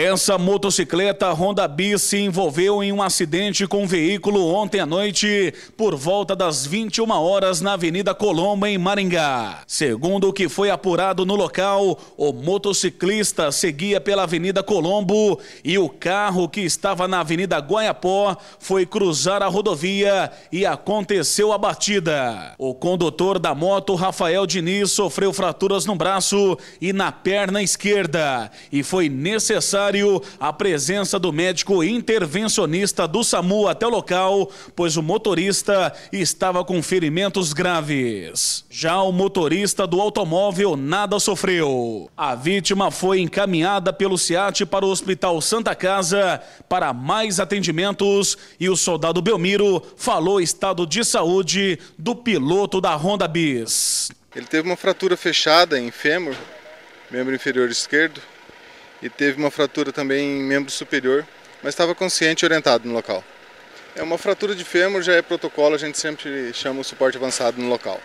Essa motocicleta Honda B se envolveu em um acidente com um veículo ontem à noite, por volta das 21 horas na Avenida Colombo em Maringá. Segundo o que foi apurado no local, o motociclista seguia pela Avenida Colombo e o carro que estava na Avenida Guaiapó foi cruzar a rodovia e aconteceu a batida. O condutor da moto, Rafael Diniz, sofreu fraturas no braço e na perna esquerda e foi necessário a presença do médico intervencionista do SAMU até o local, pois o motorista estava com ferimentos graves. Já o motorista do automóvel nada sofreu. A vítima foi encaminhada pelo SIAT para o Hospital Santa Casa para mais atendimentos e o soldado Belmiro falou estado de saúde do piloto da Honda Bis. Ele teve uma fratura fechada em fêmur, membro inferior esquerdo, e teve uma fratura também em membro superior, mas estava consciente e orientado no local. É uma fratura de fêmur, já é protocolo, a gente sempre chama o suporte avançado no local.